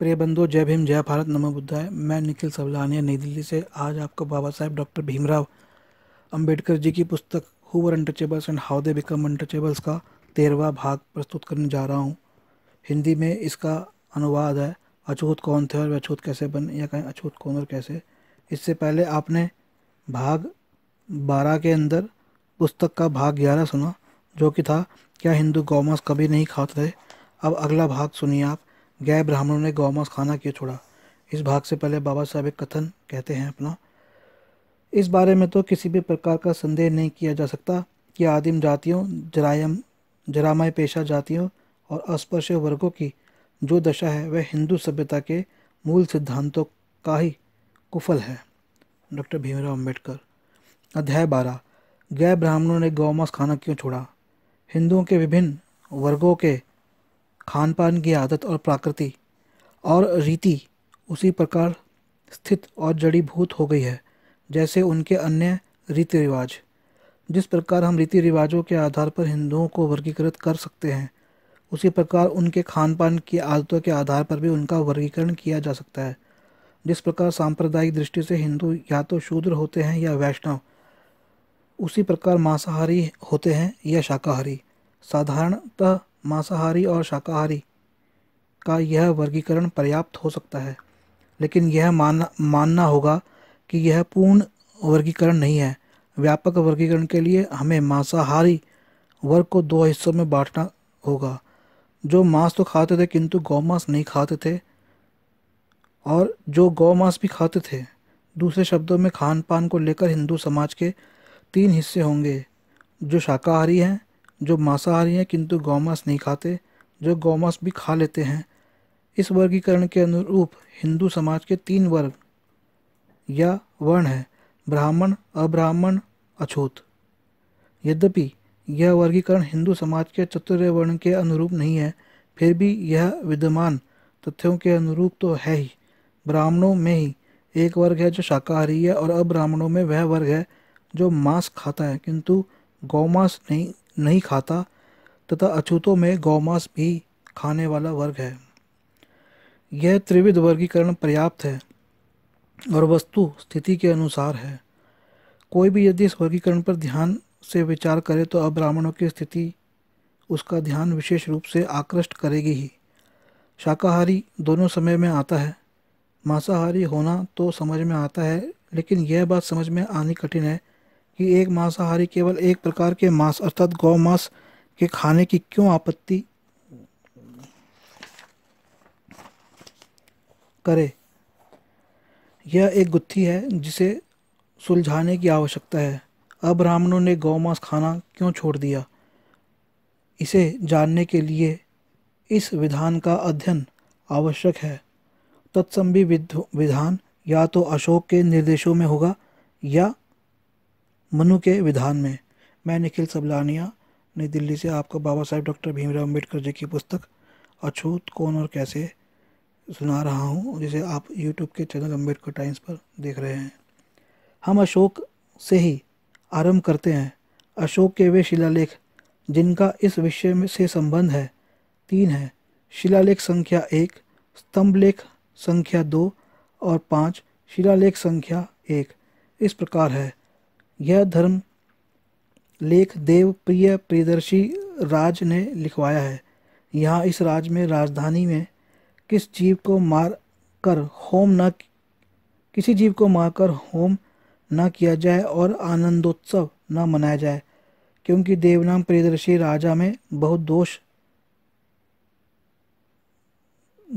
प्रिय बंधु जय भीम जय भारत नमो बुद्धाय मैं निखिल सबलानिया नई दिल्ली से आज आपको बाबा साहेब डॉक्टर भीमराव अंबेडकर जी की पुस्तक who were untouchables and how they become untouchables का तेरहवा भाग प्रस्तुत करने जा रहा हूँ हिंदी में इसका अनुवाद है अछूत कौन थे और अछूत कैसे बन या कहें अछूत कौन और कैसे इससे पहले आपने भाग बारह के अंदर पुस्तक का भाग ग्यारह सुना जो कि था क्या हिंदू गौमांस कभी नहीं खाते थे अब अगला भाग सुनिए आप गए ब्राह्मणों ने गौ मांस खाना क्यों छोड़ा इस भाग से पहले बाबा साहब एक कथन कहते हैं अपना इस बारे में तो किसी भी प्रकार का संदेह नहीं किया जा सकता कि आदिम जातियों जरायम जरामय पेशा जातियों और अस्पृश्य वर्गों की जो दशा है वह हिंदू सभ्यता के मूल सिद्धांतों का ही कुफल है डॉक्टर भीमराव अम्बेडकर अध्याय बारह गए ब्राह्मणों ने गौ मांस खाना क्यों छोड़ा हिंदुओं के विभिन्न वर्गों के खान पान की आदत और प्रकृति और रीति उसी प्रकार स्थित और जड़ीभूत हो गई है जैसे उनके अन्य रीति रिवाज जिस प्रकार हम रीति रिवाजों के आधार पर हिंदुओं को वर्गीकृत कर सकते हैं उसी प्रकार उनके खान पान की आदतों के आधार पर भी उनका वर्गीकरण किया जा सकता है जिस प्रकार सांप्रदायिक दृष्टि से हिंदू या तो शूद्र होते हैं या वैष्णव उसी प्रकार मांसाहारी होते हैं या शाकाहारी साधारणतः मांसाहारी और शाकाहारी का यह वर्गीकरण पर्याप्त हो सकता है लेकिन यह मानना मानना होगा कि यह पूर्ण वर्गीकरण नहीं है व्यापक वर्गीकरण के लिए हमें मांसाहारी वर्ग को दो हिस्सों में बांटना होगा जो मांस तो खाते थे किंतु गौ मांस नहीं खाते थे और जो गौ मांस भी खाते थे दूसरे शब्दों में खान पान को लेकर हिंदू समाज के तीन हिस्से होंगे जो शाकाहारी हैं जो मांसाहारी हैं किंतु गौमांस नहीं खाते जो गौमांस भी खा लेते हैं इस वर्गीकरण के अनुरूप हिंदू समाज के तीन वर्ग या वर्ण हैं ब्राह्मण अब्राह्मण अछूत यद्यपि यह वर्गीकरण हिंदू समाज के चतुर्य वर्ण के अनुरूप नहीं है फिर भी यह विद्यमान तथ्यों के अनुरूप तो है ही ब्राह्मणों में ही एक वर्ग है जो शाकाहारी है और अब्राह्मणों में वह वर्ग है जो मांस खाता है किंतु गौमांस नहीं नहीं खाता तथा अछूतों में गौमांस भी खाने वाला वर्ग है यह त्रिविध वर्गीकरण पर्याप्त है और वस्तु स्थिति के अनुसार है कोई भी यदि इस वर्गीकरण पर ध्यान से विचार करे तो अब ब्राह्मणों की स्थिति उसका ध्यान विशेष रूप से आकृष्ट करेगी ही शाकाहारी दोनों समय में आता है मांसाहारी होना तो समझ में आता है लेकिन यह बात समझ में आनी कठिन है कि एक मांसाहारी केवल एक प्रकार के मांस अर्थात गौ मांस के खाने की क्यों आपत्ति करे यह एक गुत्थी है जिसे सुलझाने की आवश्यकता है अब ब्राह्मणों ने गौ मांस खाना क्यों छोड़ दिया इसे जानने के लिए इस विधान का अध्ययन आवश्यक है तत्सम्बी विधान या तो अशोक के निर्देशों में होगा या मनु के विधान में मैं निखिल सबलानिया नई दिल्ली से आपको बाबा साहेब डॉक्टर भीमराव अम्बेडकर जी की पुस्तक अछूत कौन और कैसे सुना रहा हूँ जिसे आप यूट्यूब के चैनल अम्बेडकर टाइम्स पर देख रहे हैं हम अशोक से ही आरंभ करते हैं अशोक के वे शिलालेख जिनका इस विषय में से संबंध है तीन है शिलालेख संख्या एक स्तंभ लेख संख्या दो और पाँच शिलालेख संख्या एक इस प्रकार है यह धर्म लेख देव प्रिय प्रियदर्शी राज ने लिखवाया है यहाँ इस राज में राजधानी में किस जीव को मार कर होम न किसी जीव को मारकर होम न किया जाए और आनंदोत्सव न मनाया जाए क्योंकि देवनाम प्रियदर्शी राजा में बहुत दोष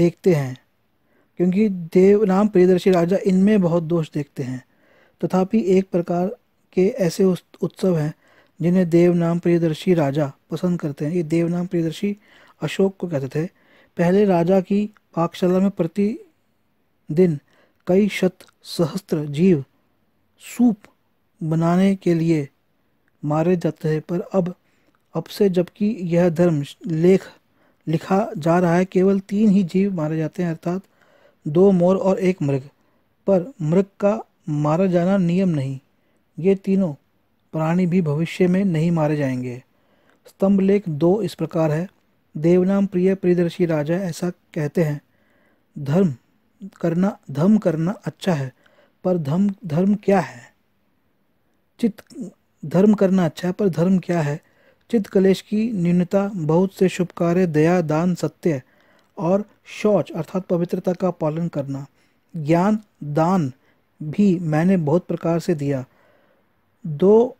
देखते हैं क्योंकि देवनाम प्रियदर्शी राजा इनमें बहुत दोष देखते हैं तथापि एक प्रकार के ऐसे उत्सव हैं जिन्हें देवनाम प्रियदर्शी राजा पसंद करते हैं ये देवनाम प्रियदर्शी अशोक को कहते थे पहले राजा की पाकशाला में प्रति दिन कई शत सहस्त्र जीव सूप बनाने के लिए मारे जाते हैं पर अब अब से जबकि यह धर्म लेख लिखा जा रहा है केवल तीन ही जीव मारे जाते हैं अर्थात दो मोर और एक मृग पर मृग का मारा जाना नियम नहीं ये तीनों प्राणी भी भविष्य में नहीं मारे जाएंगे स्तंभ लेख दो इस प्रकार है देवनाम प्रिय प्रियदर्शी राजा ऐसा कहते हैं धर्म करना धर्म करना अच्छा है पर धर्म धर्म क्या है चित धर्म करना अच्छा है पर धर्म क्या है चित्त कलेश की न्यूनता बहुत से शुभ कार्य दया दान सत्य और शौच अर्थात पवित्रता का पालन करना ज्ञान दान भी मैंने बहुत प्रकार से दिया दो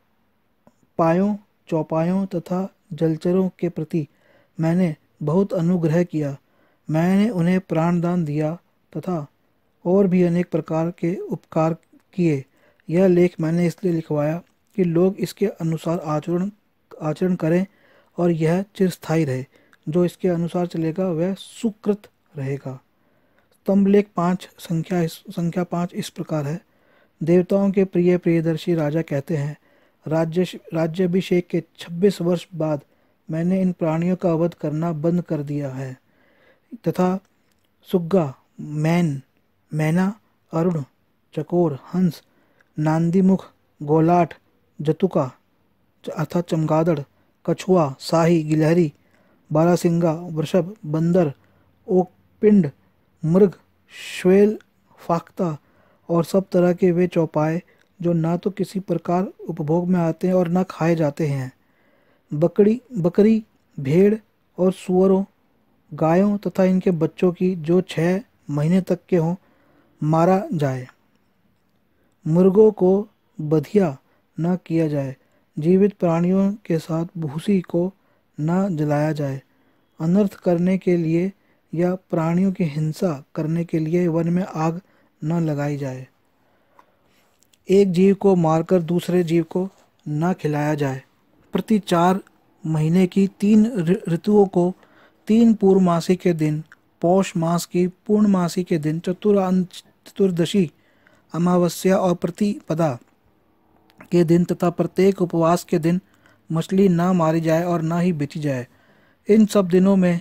पायों चौपायों तथा जलचरों के प्रति मैंने बहुत अनुग्रह किया मैंने उन्हें प्राणदान दिया तथा और भी अनेक प्रकार के उपकार किए यह लेख मैंने इसलिए लिखवाया कि लोग इसके अनुसार आचरण आचरण करें और यह चिरस्थायी रहे जो इसके अनुसार चलेगा वह सुकृत रहेगा स्तंभ लेख पाँच संख्या संख्या पाँच इस प्रकार है देवताओं के प्रिय प्रियदर्शी राजा कहते हैं राज्य राज्याभिषेक के 26 वर्ष बाद मैंने इन प्राणियों का अवध करना बंद कर दिया है तथा सुग्गा मैन मैना अरुण चकोर हंस नांदीमुख गोलाट जतुका अर्थात चमगादड़ कछुआ साही गिलहरी बारासिंगा वृषभ बंदर ओक पिंड मृग श्वेल फाख्ता और सब तरह के वे चौपाए जो ना तो किसी प्रकार उपभोग में आते हैं और ना खाए जाते हैं बकरी बकरी भेड़ और सुअरों गायों तथा इनके बच्चों की जो छः महीने तक के हों मारा जाए मुर्गों को बधिया न किया जाए जीवित प्राणियों के साथ भूसी को न जलाया जाए अनर्थ करने के लिए या प्राणियों की हिंसा करने के लिए वन में आग न लगाई जाए एक जीव को मारकर दूसरे जीव को न खिलाया जाए प्रति चार महीने की तीन ऋतुओं को तीन पूर्वमासी के दिन पौष मास की पूर्णमासी के दिन चतुरांश चतुर्दशी अमावस्या और प्रतिपदा के दिन तथा प्रत्येक उपवास के दिन मछली ना मारी जाए और ना ही बेची जाए इन सब दिनों में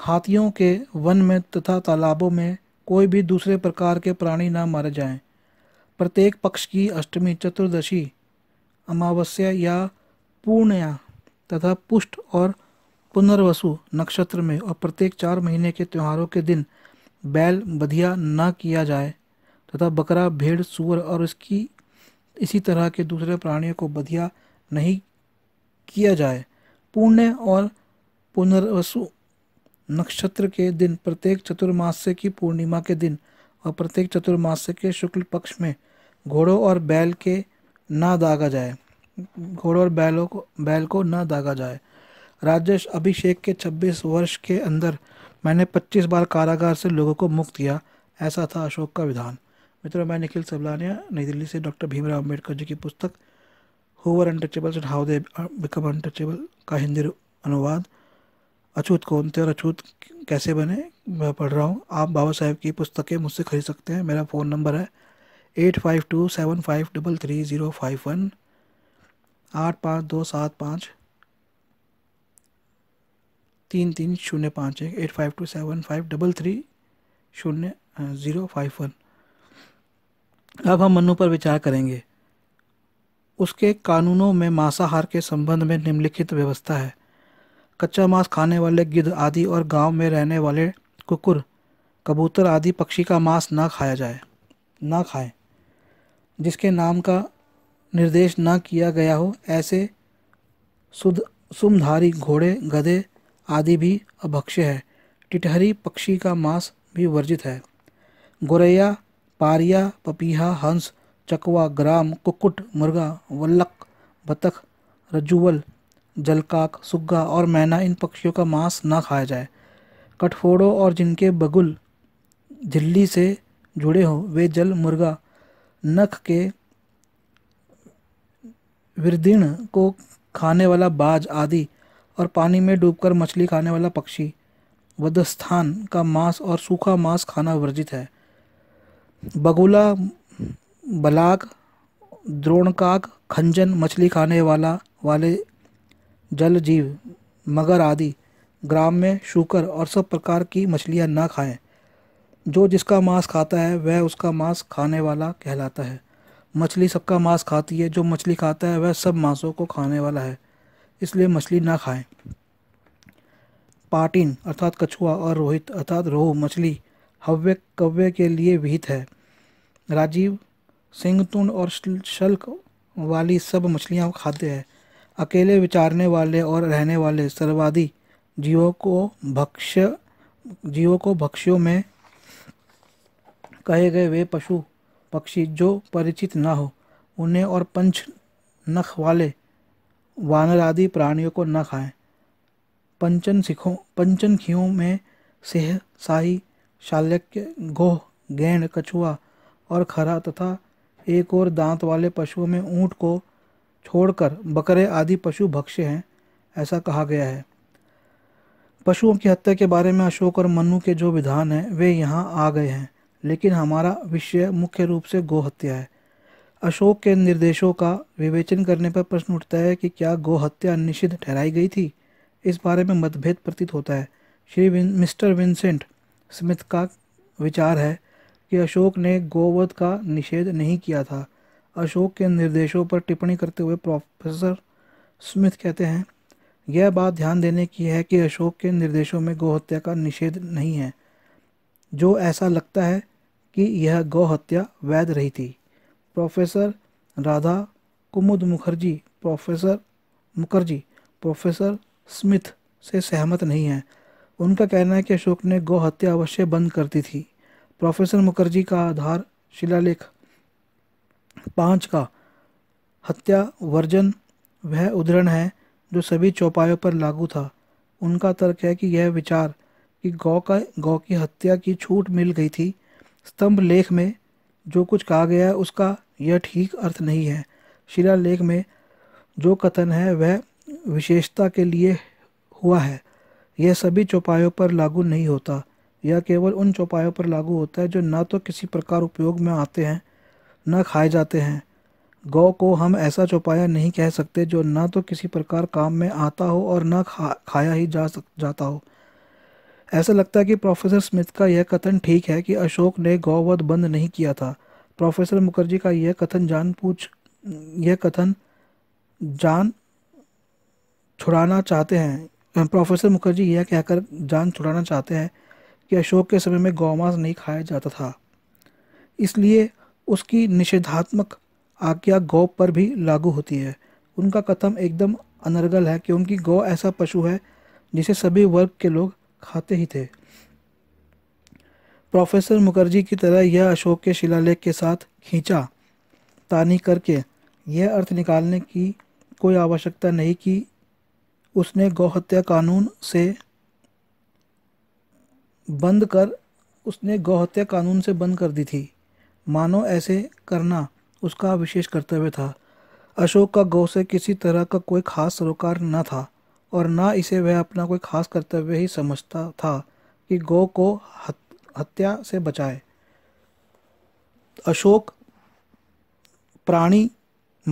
हाथियों के वन में तथा तालाबों में कोई भी दूसरे प्रकार के प्राणी ना मर जाएं। प्रत्येक पक्ष की अष्टमी चतुर्दशी अमावस्या या पूर्णया तथा पुष्ट और पुनर्वसु नक्षत्र में और प्रत्येक चार महीने के त्योहारों के दिन बैल बधिया न किया जाए तथा बकरा भेड़ सूअर और इसकी इसी तरह के दूसरे प्राणियों को बधिया नहीं किया जाए पुण्य और पुनर्वसु नक्षत्र के दिन प्रत्येक चतुर्मास्य की पूर्णिमा के दिन और प्रत्येक चतुर्मास्य के शुक्ल पक्ष में घोड़ों और बैल के ना दागा जाए घोड़ों और बैलों को बैल को ना दागा जाए राजेश अभिषेक के 26 वर्ष के अंदर मैंने 25 बार कारागार से लोगों को मुक्त किया ऐसा था अशोक का विधान मित्रों मैं निखिल सबलानिया नई दिल्ली से डॉक्टर भीमराव अम्बेडकर जी की पुस्तक who were untouchables and how they become untouchable का हिंदी अनुवाद अछूत कौन थे और अछूत कैसे बने मैं पढ़ रहा हूँ आप बाबा साहेब की पुस्तकें मुझसे खरीद सकते हैं मेरा फ़ोन नंबर है eight five two seven five double three zero five one आठ पाँच दो सात पाँच तीन तीन शून्य पाँच एक eight five two seven five double three शून्य ज़ीरो फाइव वन अब हम मनु पर विचार करेंगे उसके कानूनों में मांसाहार के संबंध में निम्नलिखित व्यवस्था है कच्चा मांस खाने वाले गिद्ध आदि और गांव में रहने वाले कुकुर कबूतर आदि पक्षी का मांस ना खाया जाए ना खाएं जिसके नाम का निर्देश ना किया गया हो ऐसे सुध सुमधारी घोड़े गधे आदि भी अभक्ष्य है टिटहरी पक्षी का मांस भी वर्जित है गोरैया पारिया पपीहा हंस चकवा ग्राम कुक्कुट मुर्गा वल्लक बतख रजुवल जलकाक सुग्गा और मैना इन पक्षियों का मांस ना खाया जाए कठफोड़ों और जिनके बगुल झिल्ली से जुड़े हों वे जल मुर्गा नख के विरदीण को खाने वाला बाज आदि और पानी में डूबकर मछली खाने वाला पक्षी वधस्थान का मांस और सूखा मांस खाना वर्जित है बगुला बलाक द्रोणकाक खंजन मछली खाने वाला वाले जल जीव मगर आदि ग्राम में शुकर और सब प्रकार की मछलियाँ ना खाएं जो जिसका मांस खाता है वह उसका मांस खाने वाला कहलाता है मछली सबका मांस खाती है जो मछली खाता है वह सब मांसों को खाने वाला है इसलिए मछली ना खाएं पाटिन अर्थात कछुआ और रोहित अर्थात रोहू मछली हव्य कव्य के लिए विहित है राजीव सिंह और शल्क वाली सब मछलियाँ खाते हैं अकेले विचारने वाले और रहने वाले सर्वादि जीवों को भक्ष्य जीवों को भक्ष्यों में कहे गए वे पशु पक्षी जो परिचित न हो उन्हें और पंच नख वाले वानर आदि प्राणियों को न खाएं पंचन सिखों पंचन खियों में सिंह शाही शाल्यक्य गोह गेंड कछुआ और खरा तथा एक और दांत वाले पशुओं में ऊँट को छोड़कर बकरे आदि पशु भक्ष्य हैं ऐसा कहा गया है पशुओं की हत्या के बारे में अशोक और मनु के जो विधान हैं वे यहाँ आ गए हैं लेकिन हमारा विषय मुख्य रूप से गोहत्या है अशोक के निर्देशों का विवेचन करने पर प्रश्न उठता है कि क्या गोहत्या निषिद्ध ठहराई गई थी इस बारे में मतभेद प्रतीत होता है श्री विन, मिस्टर विंसेंट स्मिथ का विचार है कि अशोक ने गोवध का निषेध नहीं किया था अशोक के निर्देशों पर टिप्पणी करते हुए प्रोफेसर स्मिथ कहते हैं यह बात ध्यान देने की है कि अशोक के निर्देशों में गौहत्या का निषेध नहीं है जो ऐसा लगता है कि यह गौहत्या वैध रही थी professor Radha Kumud Mukherjee professor Mukherjee professor Smith से सहमत नहीं है उनका कहना है कि अशोक ने गौहत्या अवश्य बंद कर दी थी प्रोफेसर मुखर्जी का आधार शिलालेख पाँच का हत्या वर्जन वह उदाहरण है जो सभी चौपायों पर लागू था उनका तर्क है कि यह विचार कि गौ का गौ की हत्या की छूट मिल गई थी स्तंभ लेख में जो कुछ कहा गया है उसका यह ठीक अर्थ नहीं है शिलालेख में जो कथन है वह विशेषता के लिए हुआ है यह सभी चौपायों पर लागू नहीं होता यह केवल उन चौपायों पर लागू होता है जो ना तो किसी प्रकार उपयोग में आते हैं न खाए जाते हैं गौ को हम ऐसा चौपाया नहीं कह सकते जो न तो किसी प्रकार काम में आता हो और न खा खाया ही जा सक जाता हो ऐसा लगता है कि प्रोफेसर स्मिथ का यह कथन ठीक है कि अशोक ने गौवध बंद नहीं किया था प्रोफेसर मुखर्जी का यह कथन जान पूछ यह कथन जान छुड़ाना चाहते हैं प्रोफेसर मुखर्जी यह कहकर जान छुड़ाना चाहते हैं कि अशोक के समय में गौमांस नहीं खाया जाता था इसलिए उसकी निषेधात्मक आज्ञा गौ पर भी लागू होती है उनका कथन एकदम अनर्गल है कि उनकी गौ ऐसा पशु है जिसे सभी वर्ग के लोग खाते ही थे प्रोफेसर मुखर्जी की तरह यह अशोक के शिलालेख के साथ खींचा तानी करके यह अर्थ निकालने की कोई आवश्यकता नहीं कि उसने गौहत्या कानून से बंद कर उसने गौहत्या कानून से बंद कर दी थी मानो ऐसे करना उसका विशेष कर्तव्य था अशोक का गौ से किसी तरह का कोई खास सरोकार न था और न इसे वह अपना कोई खास कर्तव्य ही समझता था कि गौ को हत्या से बचाए अशोक प्राणी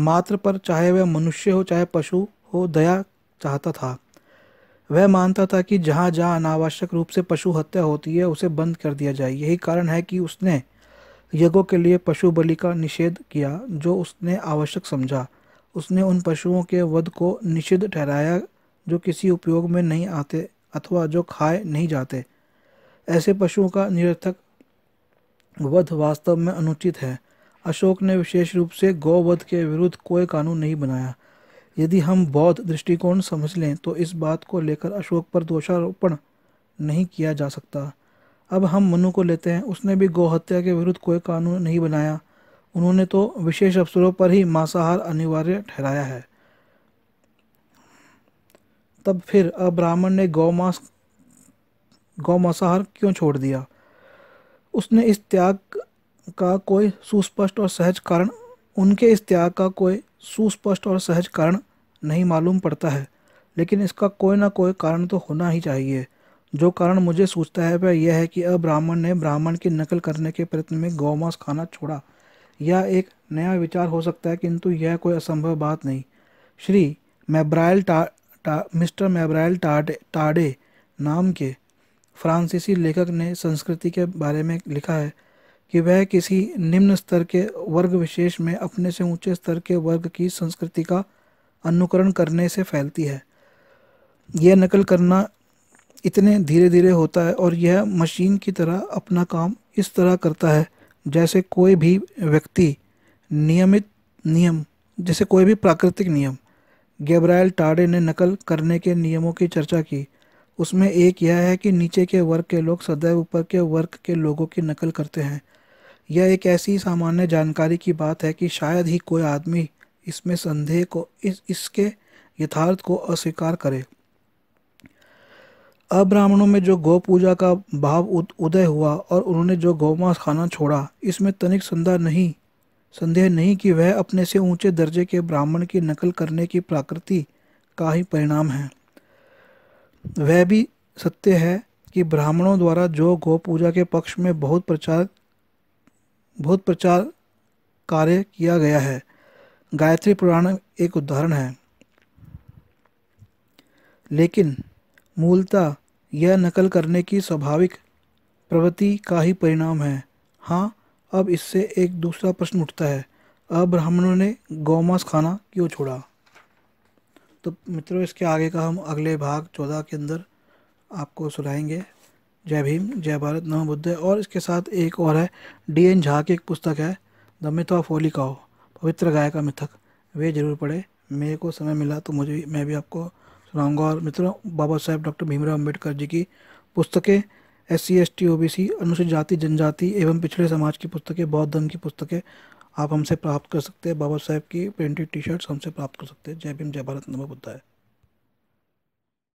मात्र पर चाहे वह मनुष्य हो चाहे पशु हो दया चाहता था वह मानता था कि जहाँ जहाँ अनावश्यक रूप से पशु हत्या होती है उसे बंद कर दिया जाए यही कारण है कि उसने यज्ञों के लिए पशु बलि का निषेध किया जो उसने आवश्यक समझा उसने उन पशुओं के वध को निषिद्ध ठहराया जो किसी उपयोग में नहीं आते अथवा जो खाए नहीं जाते ऐसे पशुओं का निरर्थक वध वास्तव में अनुचित है अशोक ने विशेष रूप से गौवध के विरुद्ध कोई कानून नहीं बनाया यदि हम बौद्ध दृष्टिकोण समझ लें तो इस बात को लेकर अशोक पर दोषारोपण नहीं किया जा सकता अब हम मनु को लेते हैं उसने भी गौहत्या के विरुद्ध कोई कानून नहीं बनाया उन्होंने तो विशेष अवसरों पर ही मांसाहार अनिवार्य ठहराया है तब फिर अब ब्राह्मण ने गौ मांस गौ मांसाहार क्यों छोड़ दिया उसने इस त्याग का कोई सुस्पष्ट और सहज कारण उनके इस त्याग का कोई सुस्पष्ट और सहज कारण नहीं मालूम पड़ता है लेकिन इसका कोई ना कोई कारण तो होना ही चाहिए जो कारण मुझे सोचता है वह यह है कि अब्राह्मण ने ब्राह्मण की नकल करने के प्रयत्न में गौमांस खाना छोड़ा यह एक नया विचार हो सकता है किंतु यह कोई असंभव बात नहीं श्री मैब्रायल टा, टा मिस्टर मैब्रायल टाडे टाडे नाम के फ्रांसीसी लेखक ने संस्कृति के बारे में लिखा है कि वह किसी निम्न स्तर के वर्ग विशेष में अपने से ऊंचे स्तर के वर्ग की संस्कृति का अनुकरण करने से फैलती है यह नकल करना इतने धीरे धीरे होता है और यह मशीन की तरह अपना काम इस तरह करता है जैसे कोई भी व्यक्ति नियमित नियम जैसे कोई भी प्राकृतिक नियम गैब्रायल टाडे ने नकल करने के नियमों की चर्चा की उसमें एक यह है कि नीचे के वर्ग के लोग सदैव ऊपर के वर्ग के लोगों की नकल करते हैं यह एक ऐसी सामान्य जानकारी की बात है कि शायद ही कोई आदमी इसमें संदेह को इस इसके यथार्थ को अस्वीकार करे अब्राह्मणों में जो गौ पूजा का भाव उदय हुआ और उन्होंने जो गौमांस खाना छोड़ा इसमें तनिक संदेह नहीं संदेह नहीं कि वह अपने से ऊंचे दर्जे के ब्राह्मण की नकल करने की प्रकृति का ही परिणाम है वह भी सत्य है कि ब्राह्मणों द्वारा जो गौ पूजा के पक्ष में बहुत प्रचार बहुत प्रचार कार्य किया गया है गायत्री पुराण एक उदाहरण है लेकिन मूलतः यह नकल करने की स्वाभाविक प्रवृत्ति का ही परिणाम है हाँ अब इससे एक दूसरा प्रश्न उठता है ब्राह्मणों ने गौमांस खाना क्यों छोड़ा तो मित्रों इसके आगे का हम अगले भाग चौदह के अंदर आपको सुनाएंगे जय भीम जय भारत नव बुद्ध और इसके साथ एक और है डी एन झा की एक पुस्तक है the myth of holy cow पवित्र गाय का मिथक वे जरूर पढ़े मेरे को समय मिला तो मुझे मैं भी आपको सुनाऊंगा और मित्रों बाबा साहेब डॉक्टर भीमराव अम्बेडकर जी की पुस्तकें S C S T O B C अनुसूचित जाति जनजाति एवं पिछड़े समाज की पुस्तकें बौद्ध धर्म की पुस्तकें आप हमसे प्राप्त कर सकते हैं बाबा साहेब की प्रिंटेड टी शर्ट्स हमसे प्राप्त कर सकते हैं जय भीम जय भारत नमो बुद्धा है